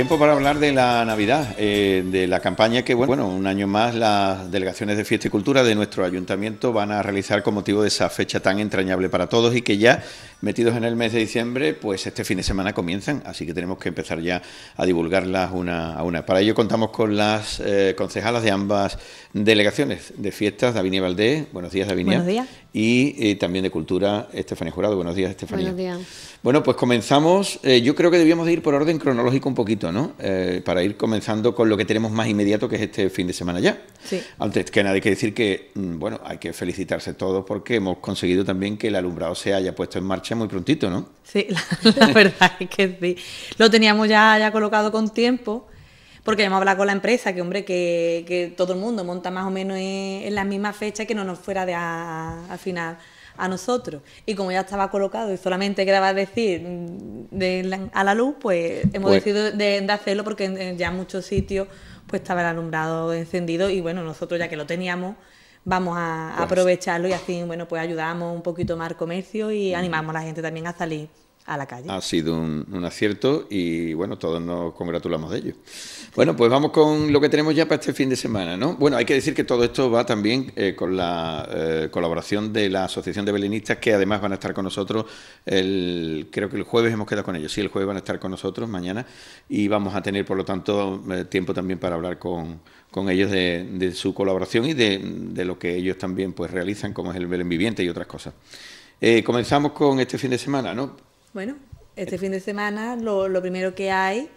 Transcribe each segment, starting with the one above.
Tiempo para hablar de la Navidad, eh, de la campaña que, bueno, un año más las delegaciones de fiesta y cultura de nuestro ayuntamiento van a realizar con motivo de esa fecha tan entrañable para todos y que ya metidos en el mes de diciembre, pues este fin de semana comienzan, así que tenemos que empezar ya a divulgarlas una a una. Para ello contamos con las eh, concejalas de ambas delegaciones de fiestas, Davinia Valdés, buenos días Davinia. Buenos días y eh, también de Cultura, Estefanía Jurado. Buenos días, Estefanía. Buenos días. Bueno, pues comenzamos. Eh, yo creo que debíamos ir por orden cronológico un poquito, ¿no? Eh, para ir comenzando con lo que tenemos más inmediato, que es este fin de semana ya. Sí. Antes que nada, hay que decir que, mm, bueno, hay que felicitarse todos porque hemos conseguido también que el alumbrado se haya puesto en marcha muy prontito, ¿no? Sí, la, verdad es que sí. Lo teníamos ya, ya colocado con tiempo porque hemos hablado con la empresa, que hombre, que, todo el mundo monta más o menos en, la misma fecha fechas que no nos fuera de a, final a nosotros. Y como ya estaba colocado y solamente quedaba decir mm, a la luz, pues hemos pues decidido de, hacerlo porque ya en muchos sitios pues estaba el alumbrado encendido y bueno, nosotros ya que lo teníamos, vamos a, pues aprovecharlo y así, bueno, pues ayudamos un poquito más al comercio y animamos a la gente también a salir a la calle. Ha sido un, acierto y bueno, todos nos congratulamos de ello. Bueno, pues vamos con lo que tenemos ya para este fin de semana, ¿no? Bueno, hay que decir que todo esto va también eh, con la eh, colaboración de la Asociación de Belenistas, que además van a estar con nosotros, el, creo que el jueves hemos quedado con ellos, sí, el jueves van a estar con nosotros mañana y vamos a tener, por lo tanto, eh, tiempo también para hablar con, con ellos de, su colaboración y de, lo que ellos también pues realizan, como es el Belén Viviente y otras cosas. comenzamos con este fin de semana, ¿no? Bueno, este fin de semana lo, primero que hay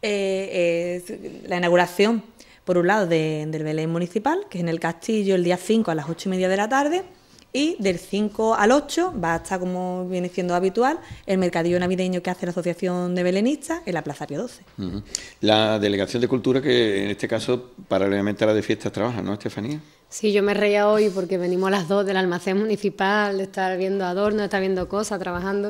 eh, es la inauguración, por un lado, del Belén Municipal, que es en el Castillo el día 5 a las 8 y media de la tarde, y del 5 al 8 va a estar, como viene siendo habitual, el mercadillo navideño que hace la Asociación de Belenistas en la Plaza Río 12. La Delegación de Cultura, que en este caso, paralelamente a la de fiestas, trabaja, ¿no, Estefanía? Sí, yo me reía hoy porque venimos las dos del almacén municipal, de estar viendo adornos, de estar viendo cosas, trabajando.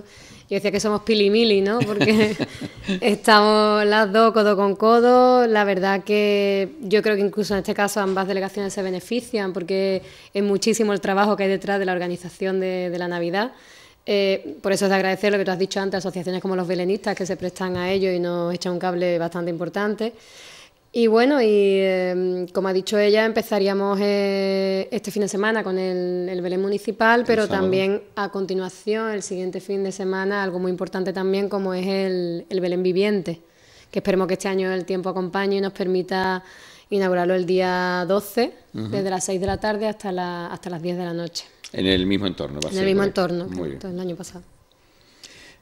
Yo decía que somos pilimili, ¿no? Porque estamos las dos codo con codo. La verdad que yo creo que incluso en este caso ambas delegaciones se benefician porque es muchísimo el trabajo que hay detrás de la organización de, la Navidad. Eh, por eso es de agradecer lo que tú has dicho antes, asociaciones como los belenistas que se prestan a ello y nos echan un cable bastante importante. Y bueno, y em, como ha dicho ella, empezaríamos eh, este fin de semana con el, Belén Municipal, pero también a continuación, el siguiente fin de semana, algo muy importante también como es el, Belén Viviente, que esperemos que este año el tiempo acompañe y nos permita inaugurarlo el día 12, desde las 6 de la tarde hasta, hasta las 10 de la noche. En el mismo entorno, va En el mismo entorno, que el año pasado.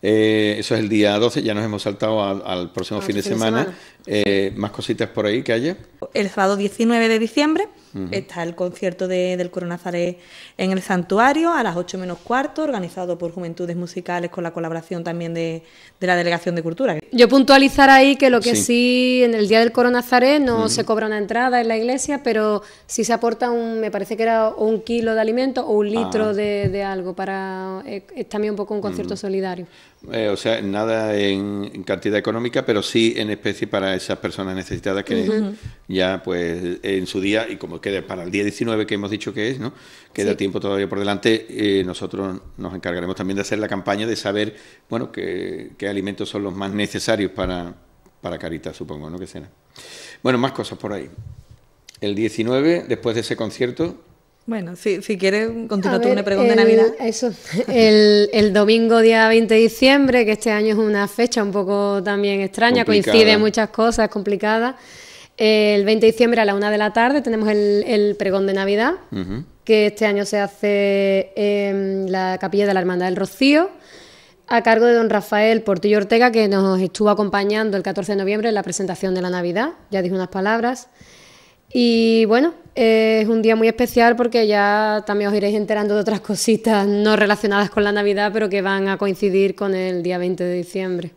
Eh, eso es el día 12, ya nos hemos saltado al, próximo fin, de semana. Eh, ¿Más cositas por ahí que haya? El sábado 19 de diciembre Está el concierto de, del Coro en el santuario a las 8 menos cuarto, organizado por Juventudes Musicales con la colaboración también de, de la Delegación de Cultura. Yo puntualizar ahí que lo que sí, en el día del Coro no se cobra una entrada en la iglesia, pero sí se aporta un, me parece que era un kilo de alimento o un ah. litro de, algo para, eh, es, también un poco un concierto solidario. Eh, o sea, nada en, cantidad económica, pero sí en especie para esas personas necesitadas que ya pues en su día y como para el día 19 que hemos dicho que es, ¿no? Queda tiempo todavía por delante. Eh, nosotros nos encargaremos también de hacer la campaña de saber, bueno, qué, alimentos son los más necesarios para, para Caritas, supongo, ¿no? Que será. Bueno, más cosas por ahí. El 19, después de ese concierto, bueno, si, si quieres, continúa tú una pregunta de Navidad. Eso, el, el, domingo día 20 de diciembre, que este año es una fecha un poco también extraña, coincide muchas cosas complicadas. El 20 de diciembre a la una de la tarde tenemos el, pregón de Navidad, que este año se hace en la capilla de la Hermandad del Rocío, a cargo de don Rafael Portillo Ortega, que nos estuvo acompañando el 14 de noviembre en la presentación de la Navidad, ya dijo unas palabras. Y bueno, es un día muy especial porque ya también os iréis enterando de otras cositas no relacionadas con la Navidad, pero que van a coincidir con el día 20 de diciembre.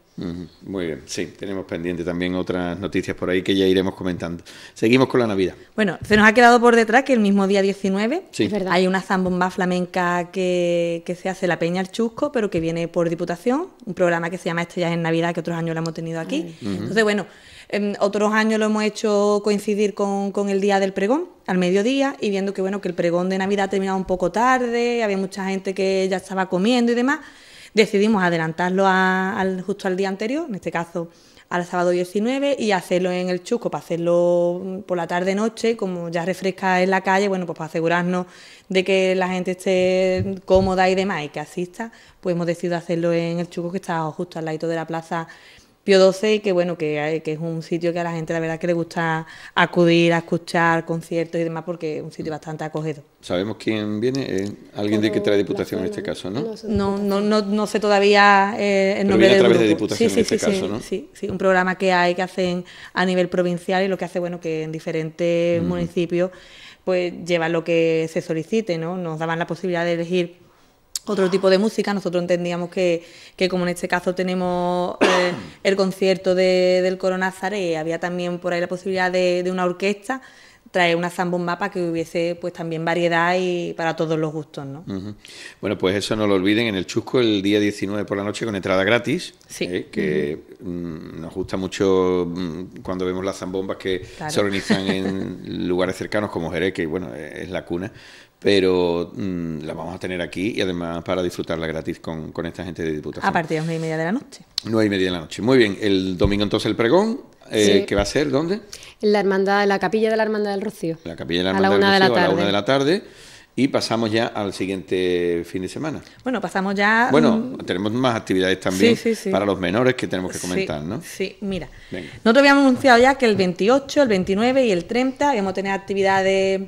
Muy bien, sí, tenemos pendiente también otras noticias por ahí que ya iremos comentando. Seguimos con la Navidad. Bueno, se nos ha quedado por detrás que el mismo día 19 hay una zambomba flamenca que, se hace la Peña el Chusco, pero que viene por Diputación, un programa que se llama Estrellas en Navidad, que otros años lo hemos tenido aquí. Entonces, bueno, en em, otros años lo hemos hecho coincidir con, el día del pregón, al mediodía, y viendo que, bueno, que el pregón de Navidad terminaba un poco tarde, había mucha gente que ya estaba comiendo y demás decidimos adelantarlo a, justo al día anterior, en este caso al sábado 19 y hacerlo en el Chuco para hacerlo mm, por la tarde noche, como ya refresca en la calle, bueno, pues para asegurarnos de que la gente esté cómoda y demás y que asista, pues hemos decidido hacerlo en el Chuco que está justo al lado de la plaza Pío XII y que bueno, que, es un sitio que a la gente la verdad que le gusta acudir a escuchar conciertos y demás porque es un sitio bastante acogedor. ¿Sabemos quién viene? ¿Alguien de que trae diputación en este caso, no? No, no, no, no sé todavía eh, el a través de diputación sí, sí, en este sí, caso, ¿no? Sí, sí, un programa que hay que hacen a nivel provincial y lo que hace, bueno, que en diferentes municipios pues lleva lo que se solicite, ¿no? Nos daban la posibilidad de elegir otro tipo de música. Nosotros entendíamos que, como en este caso tenemos eh, el concierto de, del Coronazar y había también por ahí la posibilidad de, de una orquesta, traer una zambomba para que hubiese pues también variedad y para todos los gustos, ¿no? Bueno, pues eso no lo olviden en el Chusco el día 19 por la noche con entrada gratis, eh, que mm, nos gusta mucho mm, cuando vemos las zambombas que se organizan en lugares cercanos como Jerez, que bueno, es la cuna, pero mm, la vamos a tener aquí y además para disfrutarla gratis con, esta gente de Diputación. A partir de las nueve y media de la noche. Nueve y media de la noche. Muy bien, el domingo entonces el pregón, eh, que va a ser ¿dónde? En la hermandad, la capilla de la hermandad del Rocío. La capilla de la hermandad del Rocío de la a la una de la tarde. Y pasamos ya al siguiente fin de semana. Bueno, pasamos ya. Bueno, mm, tenemos más actividades también para los menores que tenemos que comentar, ¿no? Sí, mira. Venga. Nosotros habíamos anunciado ya que el 28, el 29 y el 30 vamos a tener actividades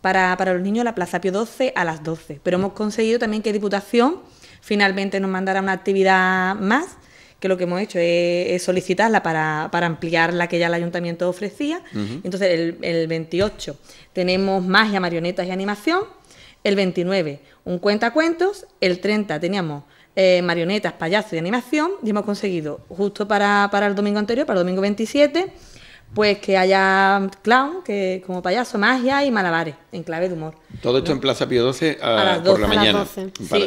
para, para los niños la Plaza Pio XII a las 12. Pero hemos conseguido también que Diputación finalmente nos mandara una actividad más, que lo que hemos hecho es, solicitarla para, ampliar la que ya el ayuntamiento ofrecía. Entonces, el, 28 tenemos magia, marionetas y animación. El 29, un cuentacuentos. El 30 teníamos eh, marionetas, payasos y animación. Y hemos conseguido, justo para, para el domingo anterior, para el domingo 27, pues que haya clown, que como payaso, magia y malabares, en clave de humor. Todo esto en Plaza Pío XII 12, ah, por la mañana,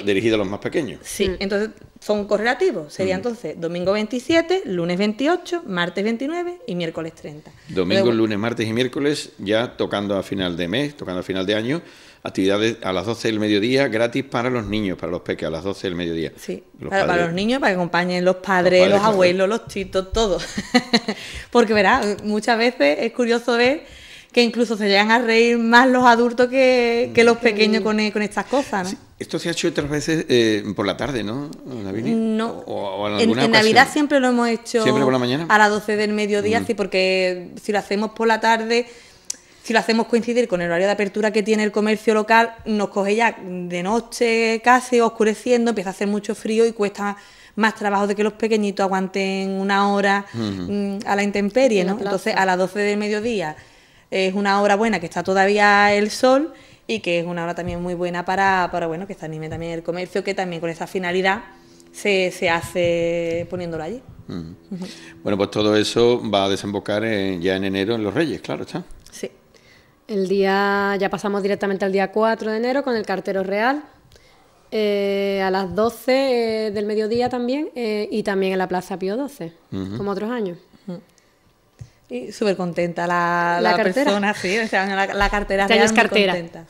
dirigido a los más pequeños. Sí, mm. entonces son correlativos. Sería mm. entonces domingo 27, lunes 28, martes 29 y miércoles 30. Domingo, lunes, martes y miércoles, ya tocando a final de mes, tocando a final de año actividades a las 12 del mediodía gratis para los niños, para los peques, a las 12 del mediodía. Sí, para, los niños, para que acompañen los padres, los, abuelos, los chitos, todos. Porque verás, muchas veces es curioso ver que incluso se llegan a reír más los adultos que, los pequeños con, eh, con estas cosas, ¿no? Esto se ha hecho otras veces eh, por la tarde, ¿no? No. en, Navidad siempre lo hemos hecho. ¿Siempre por la mañana? A las 12 del mediodía, mm. sí, porque si lo hacemos por la tarde si lo hacemos coincidir con el horario de apertura que tiene el comercio local, nos coge ya de noche casi, oscureciendo, empieza a hacer mucho frío y cuesta más trabajo de que los pequeñitos aguanten una hora mm, a la intemperie, ¿no? Entonces, a las 12 del mediodía es una hora buena que está todavía el sol y que es una hora también muy buena para, para bueno, que se anime también el comercio, que también con esa finalidad se, hace poniéndolo allí. Bueno, pues todo eso va a desembocar ya en enero en los Reyes, claro, está. Sí. El día, ya pasamos directamente al día 4 de enero con el cartero real, eh, a las 12 eh, del mediodía también, eh, y también en la Plaza Pío 12, como otros años. Y súper contenta la, la, persona, sí, o sea, la, cartera este es contenta.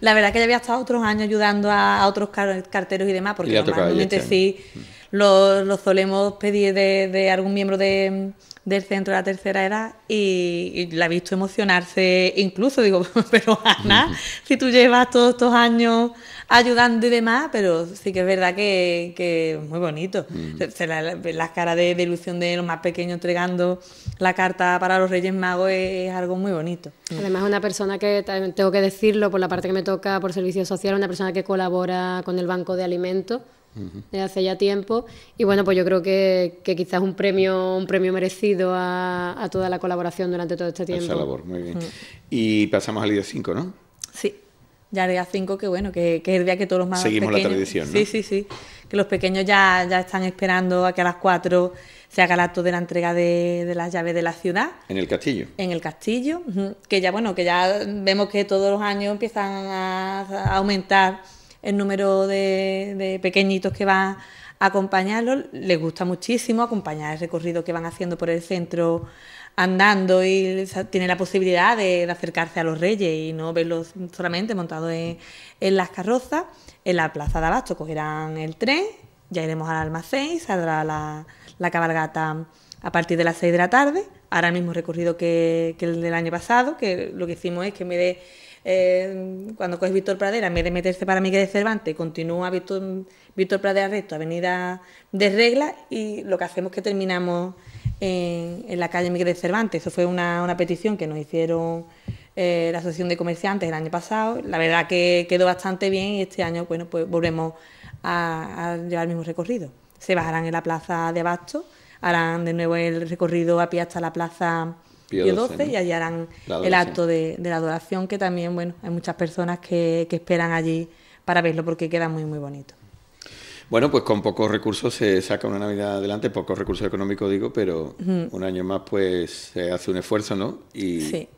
la verdad que ya había estado otros años ayudando a, otros carteros y demás, porque normalmente sí lo, solemos pedir de, algún miembro del centro de la tercera edad y, la he visto emocionarse incluso, digo, pero Ana, si tú llevas todos estos años ayudando y demás, pero sí que es verdad que, es muy bonito. Mm. la, las de, ilusión de los más pequeños entregando la carta para los Reyes Magos es algo muy bonito. Mm. Además, una persona que, tengo que decirlo por la parte que me toca por servicio social, una persona que colabora con el Banco de Alimentos hace ya tiempo. Y bueno, pues yo creo que, que quizás un premio, un premio merecido a, toda la colaboración durante todo este tiempo. Esa labor, muy bien. Mm. Y pasamos al día 5, ¿no? Sí. Ya día 5, que bueno, que, es el día que todos los más Seguimos la tradición, Sí, sí, sí. Que los pequeños ya, ya están esperando a que a las 4 se haga el acto de la entrega de, las llaves de la ciudad. En el castillo. En el castillo, que ya, bueno, que ya vemos que todos los años empiezan a aumentar el número de, pequeñitos que van a acompañarlos. Les gusta muchísimo acompañar el recorrido que van haciendo por el centro andando y tiene la posibilidad de, acercarse a los reyes y no verlos solamente montados en, las carrozas. En la plaza de Abasto cogerán el tren, ya iremos al almacén saldrá la, la cabalgata a partir de las 6 de la tarde. Ahora mismo recorrido que, que, el del año pasado, que lo que hicimos es que me vez de eh, cuando coges Víctor Pradera, en vez de meterse para Miguel de Cervantes, continúa Víctor, Pradera recto, Avenida de Regla, y lo que hacemos es que terminamos en, la calle Miguel de Cervantes. Eso fue una, petición que nos hicieron eh, la Asociación de Comerciantes el año pasado. La verdad que quedó bastante bien y este año, bueno, pues volvemos a, a llevar el mismo recorrido. Se bajarán en la plaza de Abasto, harán de nuevo el recorrido a pie hasta la plaza y allí harán el acto de, la adoración, que también, bueno, hay muchas personas que, esperan allí para verlo porque queda muy, muy bonito. Bueno, pues con pocos recursos se saca una Navidad adelante, pocos recursos económicos digo, pero un año más pues se hace un esfuerzo, ¿no? Y,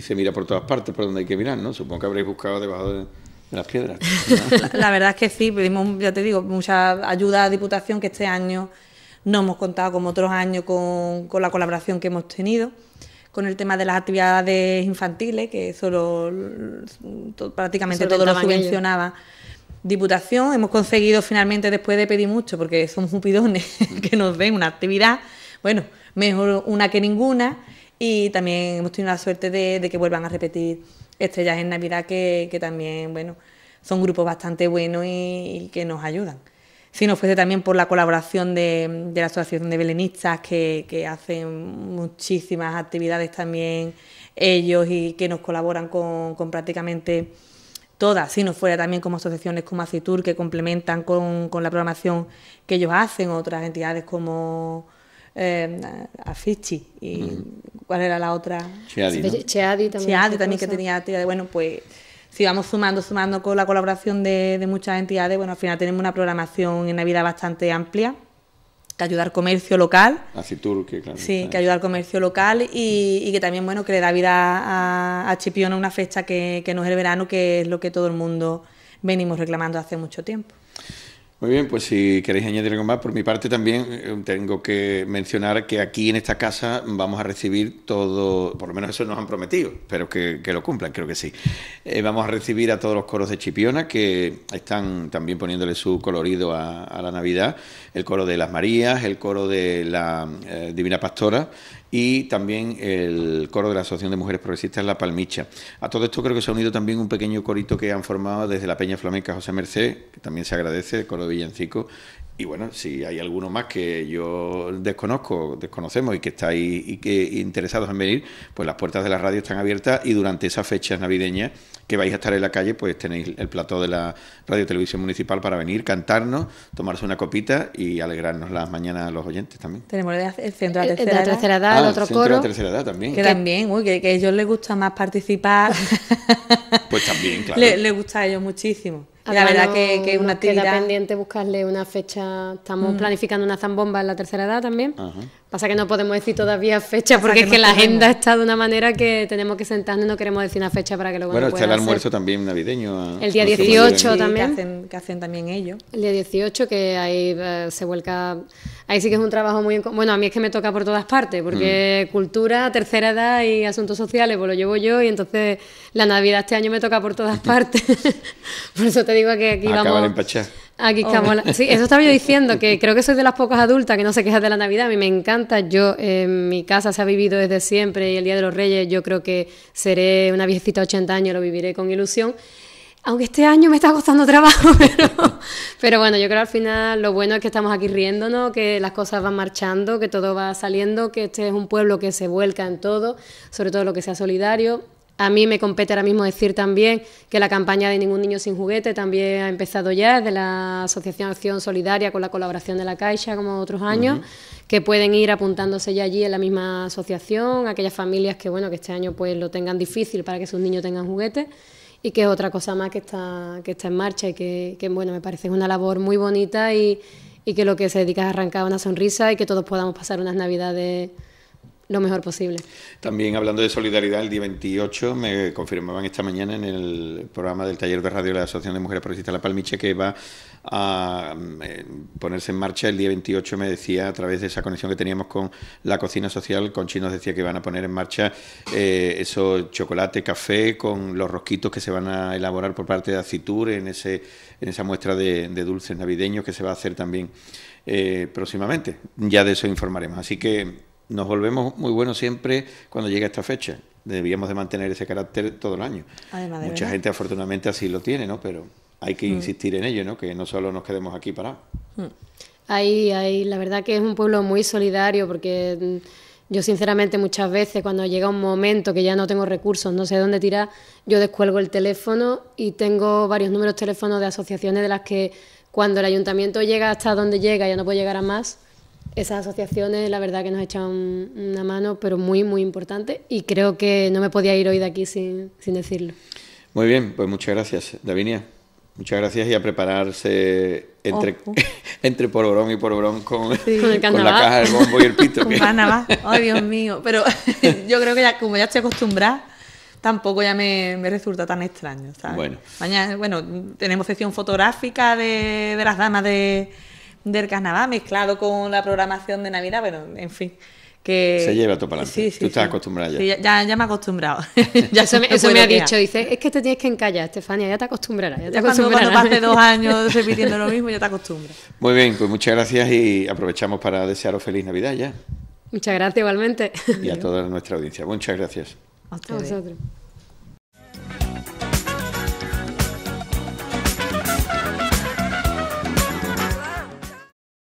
se mira por todas partes, por donde hay que mirar, ¿no? Supongo que habréis buscado debajo de, las piedras. la, verdad es que sí, pedimos, ya te digo, mucha ayuda a Diputación que este año no hemos contado como otros años con, con la colaboración que hemos tenido con el tema de las actividades infantiles, que solo prácticamente todo lo subvencionaba. Diputación, hemos conseguido finalmente, después de pedir mucho, porque son jupidones, que nos den una actividad, bueno, mejor una que ninguna, y también hemos tenido la suerte de, que vuelvan a repetir Estrellas en Navidad, que, que también, bueno, son grupos bastante buenos y que nos ayudan si no fuese también por la colaboración de, de la Asociación de Belenistas, que, hacen muchísimas actividades también ellos y que nos colaboran con, prácticamente todas, si no fuera también como asociaciones como Acitur, que complementan con, la programación que ellos hacen, otras entidades como eh, Afichi y cuál era la otra. Cheadi, Cheadi también. Cheadi también que tenía actividades. Bueno, pues si vamos sumando, sumando con la colaboración de, muchas entidades, bueno, al final tenemos una programación en Navidad bastante amplia que ayuda al comercio local. que Sí, que ah, ayuda al comercio local y, que también, bueno, que le da vida a, a Chipiona una fecha que, que no es el verano, que es lo que todo el mundo venimos reclamando hace mucho tiempo. Muy bien, pues si queréis añadir algo más, por mi parte también eh, tengo que mencionar que aquí en esta casa vamos a recibir todo, por lo menos eso nos han prometido, pero que, lo cumplan, creo que sí. Eh, vamos a recibir a todos los coros de Chipiona que están también poniéndole su colorido a, la Navidad, el coro de las Marías, el coro de la eh, Divina Pastora y también el coro de la Asociación de Mujeres Progresistas La Palmicha. A todo esto creo que se ha unido también un pequeño corito que han formado desde la Peña Flamenca José Merced, que también se agradece, el coro de Villancico, y bueno, si hay alguno más que yo desconozco, desconocemos y que estáis y que interesados en venir, pues las puertas de la radio están abiertas y durante esas fechas navideñas que vais a estar en la calle, pues tenéis el plató de la Radio Televisión Municipal para venir, cantarnos, tomarse una copita y alegrarnos las mañanas a los oyentes también. Tenemos el centro de la tercera, edad, el ah, otro centro coro. De tercera edad también. Que también, uy, que, a ellos les gusta más participar. pues también, claro. Le, les gusta a ellos muchísimo la verdad que, una actividad... Queda pendiente buscarle una fecha. Estamos mm. planificando una zambomba en la tercera edad también. Pasa que no podemos decir todavía fecha porque es que la agenda está de una manera que tenemos que sentarnos y no queremos decir una fecha para que luego Bueno, está el almuerzo también navideño. Ah, el día 18 también. que, hacen, también ellos. El día 18 que ahí eh, se vuelca... Ahí sí que es un trabajo muy... Bueno, a mí es que me toca por todas partes porque mm. cultura, tercera edad y asuntos sociales pues lo llevo yo y entonces la Navidad este año me toca por todas partes. por eso te digo que aquí vamos... vamos... en empachar Aquí oh. estamos. Sí, eso estaba yo diciendo, que creo que soy de las pocas adultas que no se queja de la Navidad. A mí me encanta. Yo, en eh, mi casa se ha vivido desde siempre y el Día de los Reyes, yo creo que seré una viejecita de 80 años, lo viviré con ilusión. Aunque este año me está costando trabajo, pero, pero bueno, yo creo al final lo bueno es que estamos aquí riéndonos, que las cosas van marchando, que todo va saliendo, que este es un pueblo que se vuelca en todo, sobre todo lo que sea solidario a mí me compete ahora mismo decir también que la campaña de Ningún Niño Sin Juguete también ha empezado ya de la Asociación Acción Solidaria con la colaboración de la Caixa, como otros años, que pueden ir apuntándose ya allí en la misma asociación, aquellas familias que bueno que este año pues lo tengan difícil para que sus niños tengan juguetes y que es otra cosa más que está, que está en marcha y que, bueno me parece una labor muy bonita y, que lo que se dedica es arrancar una sonrisa y que todos podamos pasar unas navidades lo mejor posible. También hablando de solidaridad, el día 28 me confirmaban esta mañana en el programa del taller de radio de la Asociación de Mujeres Progresistas La Palmiche que va a mm, eh, ponerse en marcha el día 28, me decía, a través de esa conexión que teníamos con la cocina social, con chinos decía que van a poner en marcha eh, esos chocolate, café, con los rosquitos que se van a elaborar por parte de Acitur en, ese, en esa muestra de, dulces navideños que se va a hacer también eh, próximamente. Ya de eso informaremos. Así que nos volvemos muy buenos siempre cuando llega esta fecha. Debíamos de mantener ese carácter todo el año. Mucha gente afortunadamente así lo tiene, ¿no? Pero hay que mm. insistir en ello, ¿no? Que no solo nos quedemos aquí parados. Mm. Ahí, ahí, la verdad que es un pueblo muy solidario porque mm, yo sinceramente muchas veces cuando llega un momento que ya no tengo recursos, no sé dónde tirar, yo descuelgo el teléfono y tengo varios números de teléfono de asociaciones de las que cuando el ayuntamiento llega hasta donde llega ya no puede llegar a más, esas asociaciones la verdad que nos echan una mano, pero muy, muy importante y creo que no me podía ir hoy de aquí sin, decirlo. Muy bien, pues muchas gracias, Davinia. Muchas gracias y a prepararse entre, entre y por con, con, la caja del bombo y el pito. con carnaval, ay Dios mío. Pero yo creo que ya, como ya estoy acostumbrada, tampoco ya me, resulta tan extraño. Bueno. Mañana, bueno, tenemos sesión fotográfica de, de las damas de del carnaval mezclado con la programación de Navidad, pero en fin. Que... Se lleva todo para adelante. Sí, sí, Tú estás ya. ya. me he acostumbrado. eso me, ha dicho. Dice, es que te tienes que encallar, Estefania, ya te acostumbrarás. Ya, te ya Cuando, dos años repitiendo lo mismo, ya te acostumbras. Muy bien, pues muchas gracias y aprovechamos para desearos feliz Navidad ya. Muchas gracias igualmente. Y a toda nuestra audiencia. Muchas gracias. A, a vosotros.